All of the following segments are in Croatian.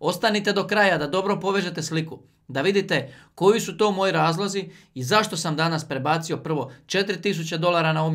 Ostanite do kraja da dobro povežete sliku, da vidite koji su to moji razlozi i zašto sam danas prebacio prvo 4000 dolara na ovu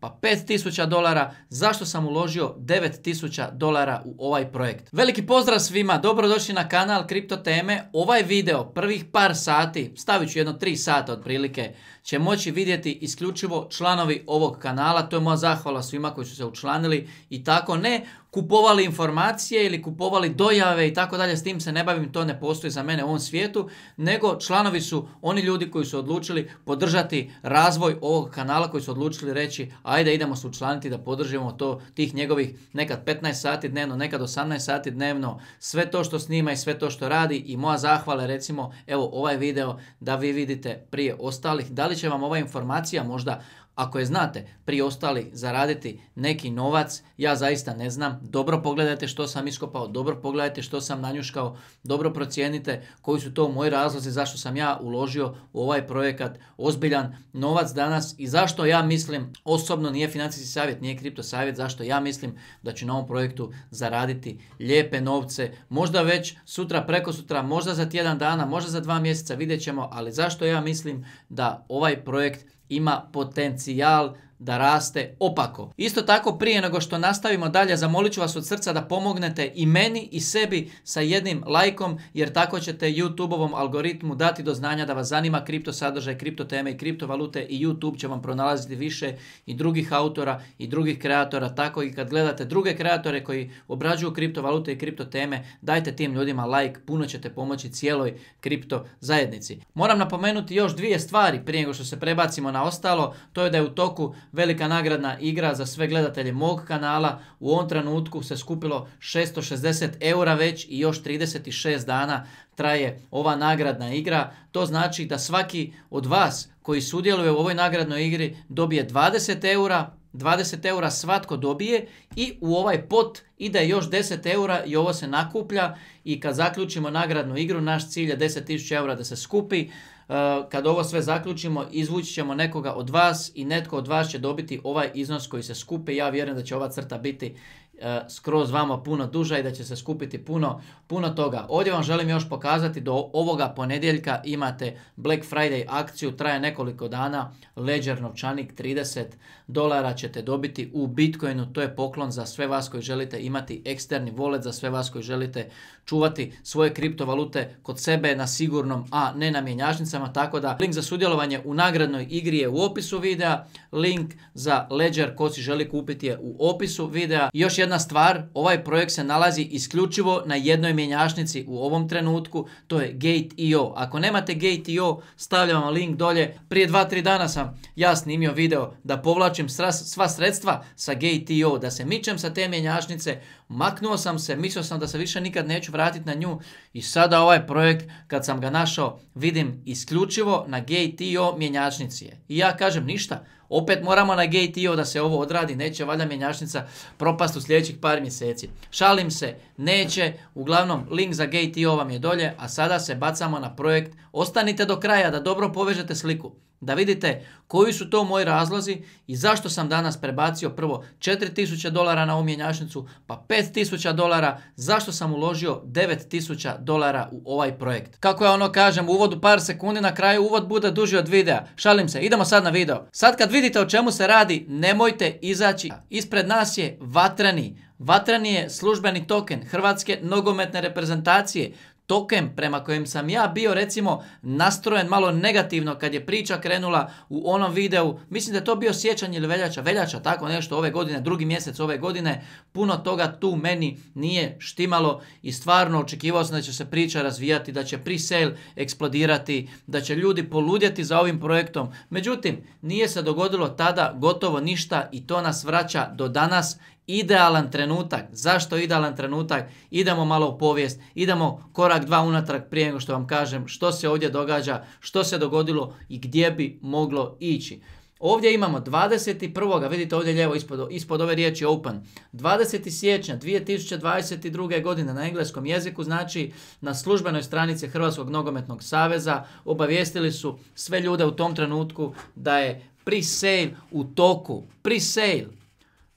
pa 5000 dolara, zašto sam uložio 9000 dolara u ovaj projekt. Veliki pozdrav svima, dobrodošli na kanal Kripto Teme. Ovaj video prvih par sati, stavit ću jedno 3 sata otprilike, će moći vidjeti isključivo članovi ovog kanala. To je moja zahvala svima koji su se učlanili i tako ne kupovali informacije ili kupovali dojave i tako dalje, s tim se ne bavim, to ne postoji za mene u ovom svijetu, nego članovi su oni ljudi koji su odlučili podržati razvoj ovog kanala, koji su odlučili reći ajde idemo se učlaniti da podržimo to tih njegovih nekad 15 sati dnevno, nekad 18 sati dnevno, sve to što snima i sve to što radi i moja zahvala recimo evo ovaj video da vi vidite prije ostalih, da li će vam ova informacija možda ako je znate prije ostali zaraditi neki novac, ja zaista ne znam, dobro pogledajte što sam iskopao, dobro pogledajte što sam nanjuškao, dobro procijenite koji su to moji razlozi zašto sam ja uložio u ovaj projekat ozbiljan novac danas i zašto ja mislim, osobno nije financijski savjet, nije kripto savjet, zašto ja mislim da ću na ovom projektu zaraditi lijepe novce, možda već sutra, preko sutra, možda za tjedan dana, možda za dva mjeseca, vidjet ćemo, ali zašto ja mislim da ovaj projekt ima potencijal da raste opako. Isto tako prije nego što nastavimo dalje zamolit ću vas od srca da pomognete i meni i sebi sa jednim lajkom jer tako ćete YouTube-ovom algoritmu dati do znanja da vas zanima kripto sadržaj, kripto teme i kriptovalute i YouTube će vam pronalaziti više i drugih autora i drugih kreatora. Tako i kad gledate druge kreatore koji obrađuju kriptovalute i kripto teme, dajte tim ljudima like, puno ćete pomoći cijeloj kripto zajednici. Moram napomenuti još dvije stvari prije nego što se prebacimo na ostalo, to je da je u toku velika nagradna igra za sve gledatelje mog kanala. U ovom trenutku se skupilo 660 eura već i još 36 dana traje ova nagradna igra. To znači da svaki od vas koji sudjeluje u ovoj nagradnoj igri dobije 20 eura, 20 eura svatko dobije i u ovaj pot ide još 10 eura i ovo se nakuplja i kad zaključimo nagradnu igru naš cilj je 10.000 eura da se skupi. Eh, kad ovo sve zaključimo, izvući ćemo nekoga od vas i netko od vas će dobiti ovaj iznos koji se skupi, Ja vjerujem da će ova crta biti E, skroz vama puno duža i da će se skupiti puno, puno toga. Ovdje vam želim još pokazati do ovoga ponedjeljka imate Black Friday akciju, traje nekoliko dana, Ledger novčanik 30 dolara ćete dobiti u Bitcoinu, to je poklon za sve vas koji želite imati eksterni wallet, za sve vas koji želite čuvati svoje kriptovalute kod sebe na sigurnom, a ne na mjenjačnicama, tako da link za sudjelovanje u nagradnoj igri je u opisu videa, link za Ledger ko si želi kupiti je u opisu videa. Još jedna jedna stvar, ovaj projekt se nalazi isključivo na jednoj mjenjačnici u ovom trenutku, to je Gate.io. Ako nemate Gate.io, stavljam vam link dolje. Prije 2-3 dana sam ja snimio video da povlačim sva sredstva sa Gate.io, da se mičem sa te mjenjašnice, maknuo sam se, mislio sam da se više nikad neću vratiti na nju i sada ovaj projekt kad sam ga našao vidim isključivo na Gate.io mjenjašnici I ja kažem ništa, opet moramo na GTO da se ovo odradi, neće valja mjenjačnica propast u sljedećih par mjeseci. Šalim se, neće, uglavnom link za GTO vam je dolje, a sada se bacamo na projekt. Ostanite do kraja da dobro povežete sliku. Da vidite koji su to moji razlozi i zašto sam danas prebacio prvo 4000 dolara na umjenjašnicu pa 5000 dolara, zašto sam uložio 9000 dolara u ovaj projekt. Kako ja ono kažem u uvodu par sekundi, na kraju uvod bude duži od videa. Šalim se, idemo sad na video. Sad kad vidite o čemu se radi, nemojte izaći. Ispred nas je vatreni. Vatreni je službeni token Hrvatske nogometne reprezentacije tokem prema kojem sam ja bio recimo nastrojen malo negativno kad je priča krenula u onom videu, mislim da je to bio sjećan ili veljača, veljača tako nešto ove godine, drugi mjesec ove godine, puno toga tu meni nije štimalo i stvarno očekivao sam da će se priča razvijati, da će pre-sale eksplodirati, da će ljudi poludjeti za ovim projektom. Međutim, nije se dogodilo tada gotovo ništa i to nas vraća do danas idealan trenutak. Zašto idealan trenutak? Idemo malo u povijest, idemo korak dva unatrag prije nego što vam kažem što se ovdje događa, što se dogodilo i gdje bi moglo ići. Ovdje imamo 21. vidite ovdje lijevo ispod, ispod ove riječi open. 20. siječnja 2022. godine na engleskom jeziku, znači na službenoj stranici Hrvatskog nogometnog saveza obavijestili su sve ljude u tom trenutku da je pre-sale u toku. Pre-sale,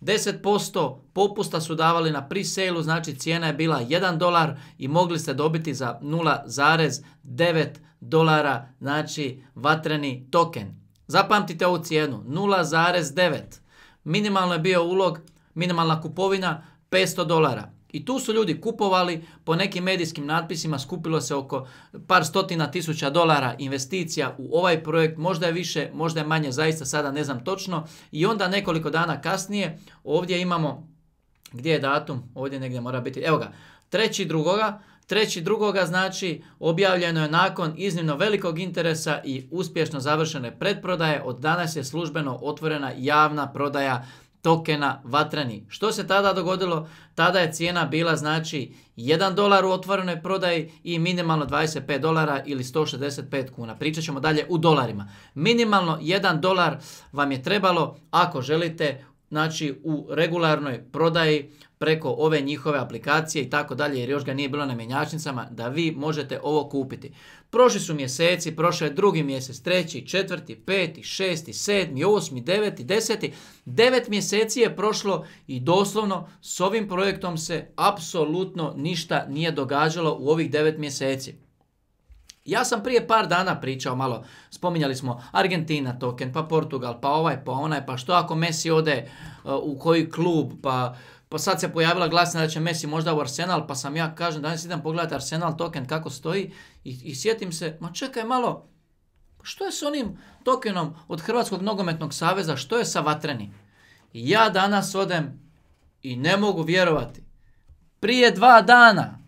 10% popusta su davali na pre-sale, znači cijena je bila 1 dolar i mogli ste dobiti za 0,9 dolara, znači vatreni token. Zapamtite ovu cijenu, 0,9. Minimalno je bio ulog, minimalna kupovina 500 dolara. I tu su ljudi kupovali po nekim medijskim natpisima, skupilo se oko par stotina tisuća dolara investicija u ovaj projekt, možda je više, možda je manje, zaista sada ne znam točno. I onda nekoliko dana kasnije ovdje imamo, gdje je datum, ovdje negdje mora biti, evo ga, treći drugoga, Treći drugoga znači objavljeno je nakon iznimno velikog interesa i uspješno završene pretprodaje. Od danas je službeno otvorena javna prodaja tokena vatreni. Što se tada dogodilo? Tada je cijena bila znači 1 dolar u otvorenoj prodaji i minimalno 25 dolara ili 165 kuna. Pričat ćemo dalje u dolarima. Minimalno 1 dolar vam je trebalo ako želite znači u regularnoj prodaji preko ove njihove aplikacije i tako dalje jer još ga nije bilo na mjenjačnicama da vi možete ovo kupiti. Prošli su mjeseci, prošao je drugi mjesec, treći, četvrti, peti, šesti, sedmi, osmi, deveti, deseti. Devet mjeseci je prošlo i doslovno s ovim projektom se apsolutno ništa nije događalo u ovih devet mjeseci. Ja sam prije par dana pričao malo, spominjali smo Argentina token, pa Portugal, pa ovaj, pa onaj, pa što ako Messi ode e, u koji klub, pa pa sad se pojavila glasna da će Messi možda u Arsenal, pa sam ja kažem danas idem pogledati Arsenal token kako stoji i, i sjetim se, ma čekaj malo, što je s onim tokenom od Hrvatskog nogometnog saveza, što je sa Vatreni? ja danas odem i ne mogu vjerovati. Prije dva dana,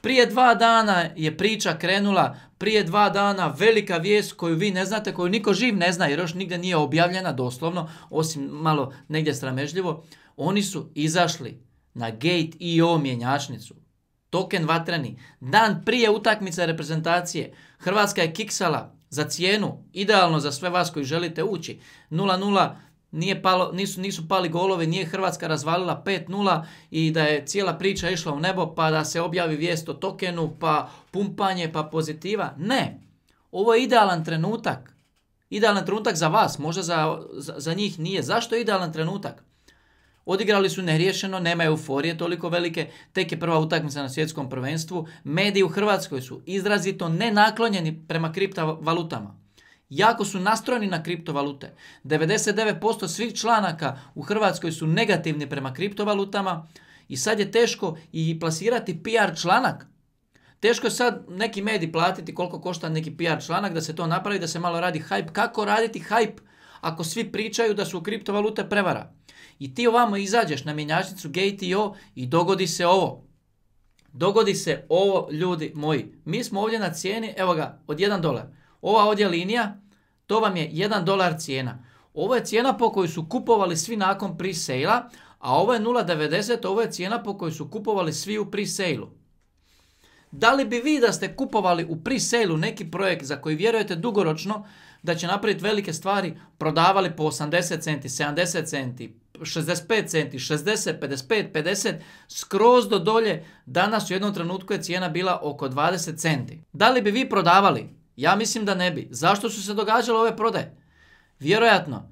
prije dva dana je priča krenula, prije dva dana velika vijest koju vi ne znate, koju niko živ ne zna jer još nigdje nije objavljena doslovno, osim malo negdje sramežljivo. Oni su izašli na gate IO mjenjačnicu. Token vatreni. Dan prije utakmice reprezentacije. Hrvatska je kiksala za cijenu. Idealno za sve vas koji želite ući. 0-0 nije palo, nisu, nisu pali golovi, nije Hrvatska razvalila 5-0 i da je cijela priča išla u nebo pa da se objavi vijest o tokenu, pa pumpanje, pa pozitiva. Ne, ovo je idealan trenutak. Idealan trenutak za vas, možda za, za, za njih nije. Zašto je idealan trenutak? Odigrali su neriješeno, nema euforije toliko velike, tek je prva utakmica na svjetskom prvenstvu. Mediji u Hrvatskoj su izrazito nenaklonjeni prema kriptovalutama. Jako su nastrojeni na kriptovalute. 99% svih članaka u Hrvatskoj su negativni prema kriptovalutama i sad je teško i plasirati PR članak Teško je sad neki mediji platiti koliko košta neki PR članak da se to napravi, da se malo radi hype. Kako raditi hype ako svi pričaju da su kriptovalute prevara. I ti ovamo izađeš na mjenjačnicu GTO i dogodi se ovo. Dogodi se ovo, ljudi moji. Mi smo ovdje na cijeni, evo ga, od 1 dolar. Ova ovdje linija, to vam je 1 dolar cijena. Ovo je cijena po kojoj su kupovali svi nakon pre a ovo je 0.90, ovo je cijena po kojoj su kupovali svi u pre sale da li bi vi da ste kupovali u pre-sale neki projekt za koji vjerujete dugoročno da će napraviti velike stvari, prodavali po 80 centi, 70 centi, 65 centi, 60, 55, 50, skroz do dolje, danas u jednom trenutku je cijena bila oko 20 centi. Da li bi vi prodavali? Ja mislim da ne bi. Zašto su se događale ove prodaje? Vjerojatno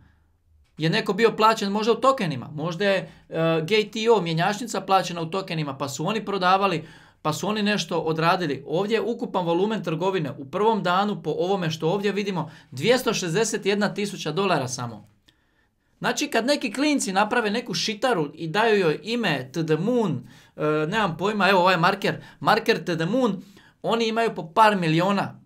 je neko bio plaćen možda u tokenima, možda je e, GTO mjenjačnica plaćena u tokenima pa su oni prodavali, pa su oni nešto odradili. Ovdje je ukupan volumen trgovine u prvom danu po ovome što ovdje vidimo 261 tisuća dolara samo. Znači kad neki klinci naprave neku šitaru i daju joj ime to the moon, e, nemam pojma, evo ovaj marker, marker to the moon, oni imaju po par miliona,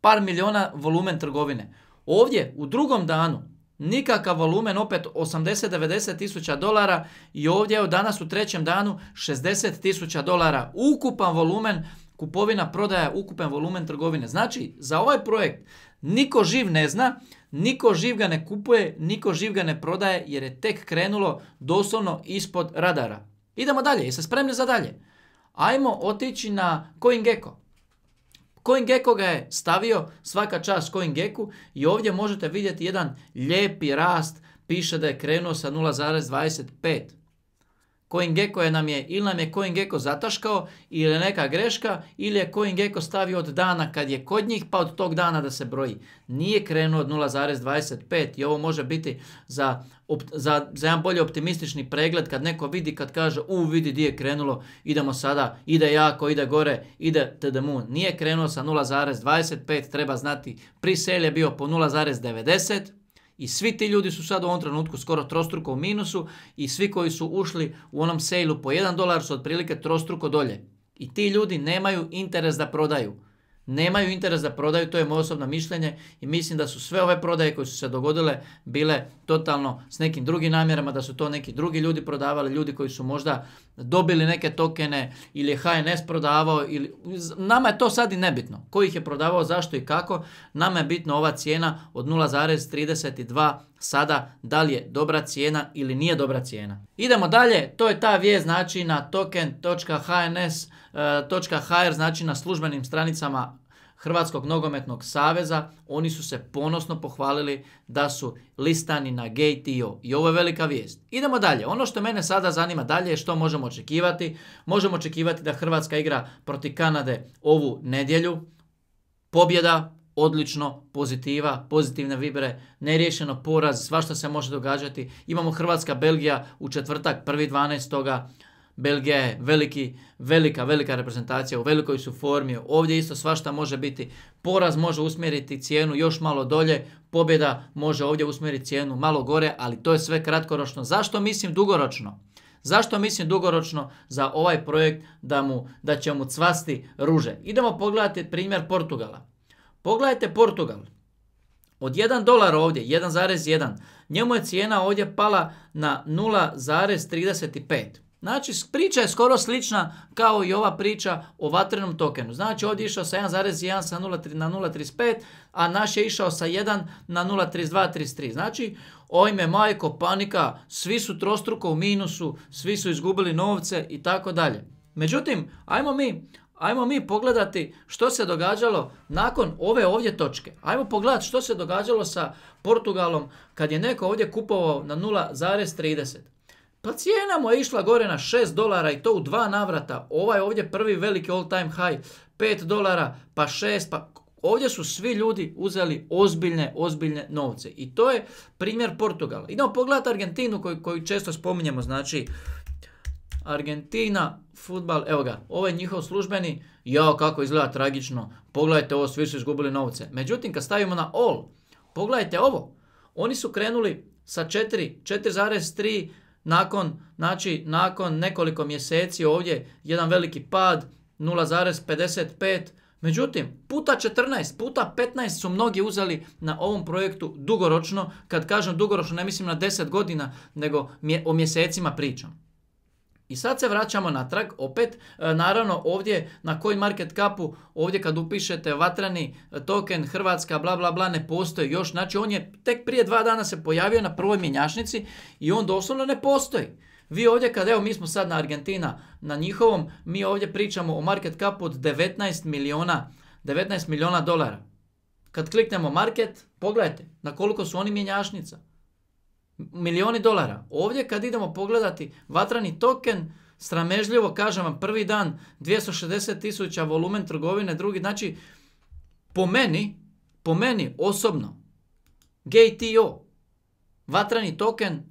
par miliona volumen trgovine. Ovdje u drugom danu nikakav volumen, opet 80-90 tisuća dolara i ovdje je danas u trećem danu 60 tisuća dolara. Ukupan volumen kupovina, prodaja, ukupan volumen trgovine. Znači, za ovaj projekt niko živ ne zna, niko živ ga ne kupuje, niko živ ga ne prodaje jer je tek krenulo doslovno ispod radara. Idemo dalje, jeste spremni za dalje? Ajmo otići na CoinGecko. CoinGecko ga je stavio, svaka čast CoinGecku i ovdje možete vidjeti jedan lijepi rast, piše da je krenuo sa 0,25. CoinGecko je nam je, ili nam je CoinGecko zataškao, ili neka greška, ili je CoinGecko stavio od dana kad je kod njih, pa od tog dana da se broji. Nije krenuo od 0,25 i ovo može biti za, za, za jedan bolje optimistični pregled kad neko vidi, kad kaže, u vidi gdje je krenulo, idemo sada, ide jako, ide gore, ide tdmu. Nije krenuo sa 0,25, treba znati, prisel je bio po 0,90, i svi ti ljudi su sad u ovom trenutku skoro trostruko u minusu i svi koji su ušli u onom sejlu po 1 dolar su otprilike trostruko dolje. I ti ljudi nemaju interes da prodaju nemaju interes da prodaju, to je moje osobno mišljenje i mislim da su sve ove prodaje koje su se dogodile bile totalno s nekim drugim namjerama, da su to neki drugi ljudi prodavali, ljudi koji su možda dobili neke tokene ili je HNS prodavao, ili, nama je to sad i nebitno, koji ih je prodavao, zašto i kako, nama je bitno ova cijena od 0,32 sada da li je dobra cijena ili nije dobra cijena. Idemo dalje, to je ta vijest znači na token.hns.hr e, znači na službenim stranicama Hrvatskog nogometnog saveza, oni su se ponosno pohvalili da su listani na GTO. I ovo je velika vijest. Idemo dalje. Ono što mene sada zanima dalje je što možemo očekivati. Možemo očekivati da Hrvatska igra proti Kanade ovu nedjelju. Pobjeda, odlično, pozitiva, pozitivne vibre, neriješeno poraz, svašta se može događati. Imamo Hrvatska-Belgija u četvrtak, 1.12. Belgija je veliki, velika, velika reprezentacija, u velikoj su formi, ovdje isto svašta može biti. Poraz može usmjeriti cijenu još malo dolje, pobjeda može ovdje usmjeriti cijenu malo gore, ali to je sve kratkoročno. Zašto mislim dugoročno? Zašto mislim dugoročno za ovaj projekt da, mu, da će mu cvasti ruže? Idemo pogledati primjer Portugala. Pogledajte Portugal. Od 1 dolar ovdje, 1,1, njemu je cijena ovdje pala na 0,35. Znači, priča je skoro slična kao i ova priča o vatrenom tokenu. Znači, ovdje je išao sa 1.1 na 0.35, a naš je išao sa 1 na 0.32.33. Znači, ojme majko, panika, svi su trostruko u minusu, svi su izgubili novce i tako dalje. Međutim, ajmo mi, ajmo mi pogledati što se događalo nakon ove ovdje točke. Ajmo pogledati što se događalo sa Portugalom kad je neko ovdje kupovao na 0.30. Pa cijena mu je išla gore na 6 dolara i to u dva navrata. Ovaj ovdje prvi veliki all time high, 5 dolara, pa 6, pa ovdje su svi ljudi uzeli ozbiljne, ozbiljne novce. I to je primjer Portugala. Idemo pogledati Argentinu koju, često spominjemo, znači Argentina, futbal, evo ga, ovo je njihov službeni, jao kako izgleda tragično, pogledajte ovo, svi su izgubili novce. Međutim, kad stavimo na all, pogledajte ovo, oni su krenuli sa 4, 4,3, nakon, znači, nakon nekoliko mjeseci ovdje jedan veliki pad 0,55 Međutim, puta 14, puta 15 su mnogi uzeli na ovom projektu dugoročno. Kad kažem dugoročno ne mislim na 10 godina, nego o mjesecima pričam. I sad se vraćamo natrag, opet, e, naravno ovdje na CoinMarketCapu, ovdje kad upišete vatrani e, token Hrvatska, bla bla bla, ne postoji još, znači on je tek prije dva dana se pojavio na prvoj mjenjačnici i on doslovno ne postoji. Vi ovdje kad, evo mi smo sad na Argentina, na njihovom, mi ovdje pričamo o market capu od 19 miliona, 19 miliona dolara. Kad kliknemo market, pogledajte na koliko su oni mjenjačnica milioni dolara. Ovdje kad idemo pogledati vatrani token, sramežljivo kažem vam prvi dan 260 tisuća volumen trgovine, drugi, znači po meni, po meni osobno, GTO, vatrani token,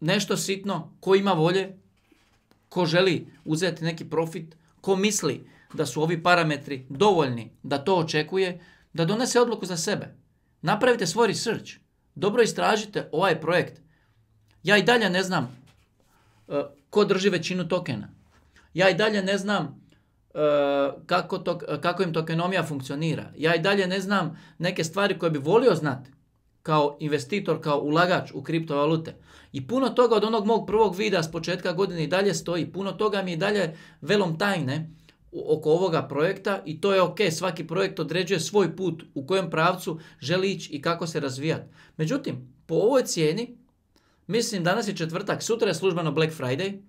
nešto sitno, ko ima volje, ko želi uzeti neki profit, ko misli da su ovi parametri dovoljni da to očekuje, da donese odluku za sebe. Napravite svoj research. Dobro istražite ovaj projekt. Ja i dalje ne znam e, ko drži većinu tokena. Ja i dalje ne znam e, e, kako, im tokenomija funkcionira. Ja i dalje ne znam neke stvari koje bi volio znati kao investitor, kao ulagač u kriptovalute. I puno toga od onog mog prvog videa s početka godine i dalje stoji. Puno toga mi i dalje velom tajne oko ovoga projekta i to je ok, svaki projekt određuje svoj put u kojem pravcu želi ići i kako se razvijati. Međutim, po ovoj cijeni, mislim danas je četvrtak, sutra je službeno Black Friday,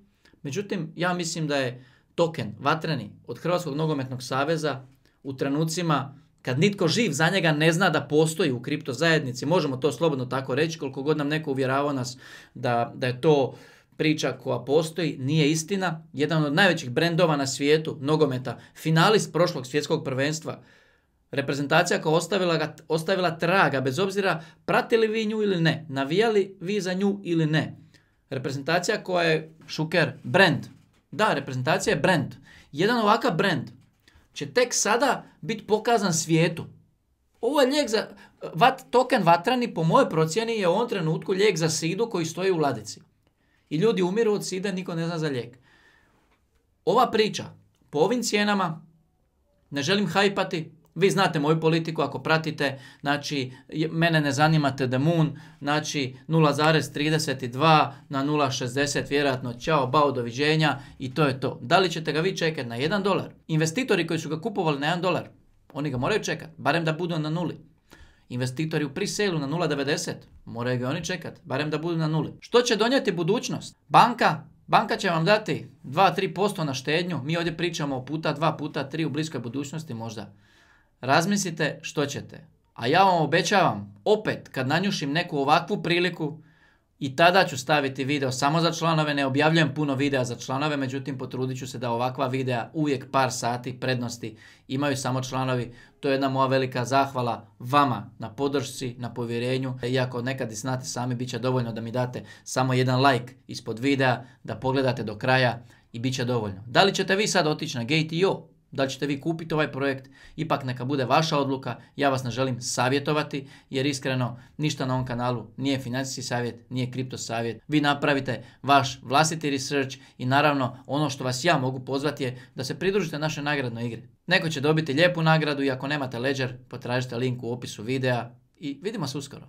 međutim ja mislim da je token vatreni od Hrvatskog nogometnog saveza u trenucima kad nitko živ za njega ne zna da postoji u kripto zajednici, možemo to slobodno tako reći, koliko god nam neko uvjeravao nas da je to priča koja postoji, nije istina. Jedan od najvećih brendova na svijetu, nogometa, finalist prošlog svjetskog prvenstva, reprezentacija koja ostavila, ga, ostavila traga, bez obzira pratili vi nju ili ne, navijali vi za nju ili ne. Reprezentacija koja je, Šuker, brend. Da, reprezentacija je brend. Jedan ovakav brend će tek sada biti pokazan svijetu. Ovo je lijek za, token vatrani po mojoj procjeni je u ovom trenutku lijek za sidu koji stoji u ladici i ljudi umiru od sida, niko ne zna za lijek. Ova priča, po ovim cijenama, ne želim hajpati, vi znate moju politiku ako pratite, znači mene ne zanimate The Moon, znači 0,32 na 0,60 vjerojatno čao, bao, doviđenja i to je to. Da li ćete ga vi čekati na 1 dolar? Investitori koji su ga kupovali na 1 dolar, oni ga moraju čekati, barem da budu na nuli. Investitori u priselu na 0,90. Moraju ga oni čekati, barem da budu na nuli. Što će donijeti budućnost? Banka? Banka će vam dati 2-3% na štednju. Mi ovdje pričamo o puta 2, puta 3 u bliskoj budućnosti možda. Razmislite što ćete. A ja vam obećavam, opet kad nanjušim neku ovakvu priliku, i tada ću staviti video samo za članove, ne objavljujem puno videa za članove, međutim potrudit ću se da ovakva videa uvijek par sati prednosti imaju samo članovi. To je jedna moja velika zahvala vama na podršci, na povjerenju. Iako nekad i znate sami, bit će dovoljno da mi date samo jedan like ispod videa, da pogledate do kraja i bit će dovoljno. Da li ćete vi sad otići na Gate.io da li ćete vi kupiti ovaj projekt, ipak neka bude vaša odluka, ja vas ne želim savjetovati jer iskreno ništa na ovom kanalu nije financijski savjet, nije kripto savjet. Vi napravite vaš vlastiti research i naravno ono što vas ja mogu pozvati je da se pridružite našoj nagradnoj igri. Neko će dobiti lijepu nagradu i ako nemate Ledger potražite link u opisu videa i vidimo se uskoro.